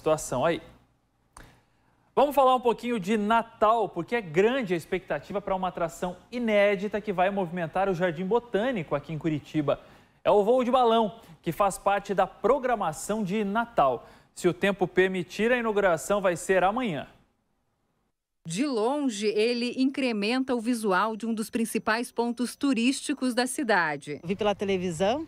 situação aí. Vamos falar um pouquinho de Natal, porque é grande a expectativa para uma atração inédita que vai movimentar o Jardim Botânico aqui em Curitiba. É o voo de balão, que faz parte da programação de Natal. Se o tempo permitir, a inauguração vai ser amanhã. De longe, ele incrementa o visual de um dos principais pontos turísticos da cidade. Eu vi pela televisão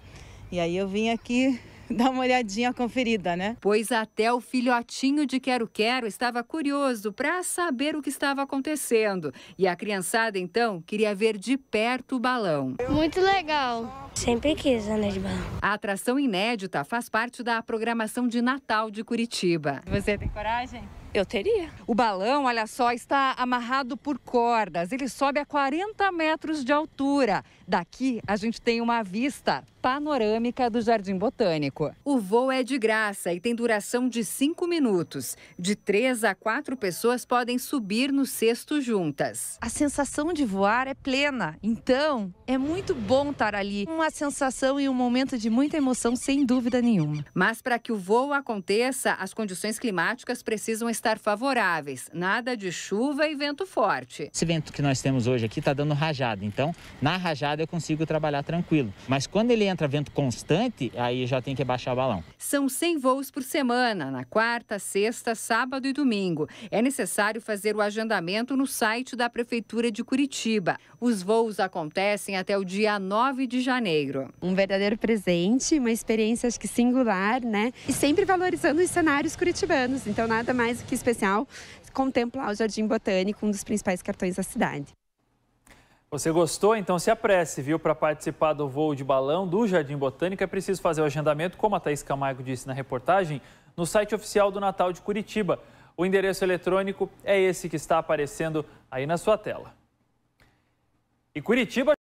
e aí eu vim aqui dar uma olhadinha conferida, né? Pois até o filhotinho de Quero Quero estava curioso para saber o que estava acontecendo. E a criançada, então, queria ver de perto o balão. Muito legal. Sempre quis andar de balão. A atração inédita faz parte da programação de Natal de Curitiba. Você tem coragem? Eu teria. O balão, olha só, está amarrado por cordas. Ele sobe a 40 metros de altura. Daqui a gente tem uma vista panorâmica do Jardim Botânico. O voo é de graça e tem duração de 5 minutos. De 3 a 4 pessoas podem subir no cesto juntas. A sensação de voar é plena, então é muito bom estar ali. Uma sensação e um momento de muita emoção, sem dúvida nenhuma. Mas para que o voo aconteça, as condições climáticas precisam estar estar favoráveis, nada de chuva e vento forte. Esse vento que nós temos hoje aqui está dando rajada, então na rajada eu consigo trabalhar tranquilo. Mas quando ele entra vento constante, aí já tem que baixar o balão. São 100 voos por semana, na quarta, sexta, sábado e domingo. É necessário fazer o agendamento no site da Prefeitura de Curitiba. Os voos acontecem até o dia 9 de janeiro. Um verdadeiro presente, uma experiência acho que singular, né? E sempre valorizando os cenários curitibanos. Então, nada mais do que especial contemplar o Jardim Botânico, um dos principais cartões da cidade. Você gostou? Então se apresse, viu? Para participar do voo de balão do Jardim Botânico é preciso fazer o agendamento, como a Thaís Camargo disse na reportagem, no site oficial do Natal de Curitiba. O endereço eletrônico é esse que está aparecendo aí na sua tela. E Curitiba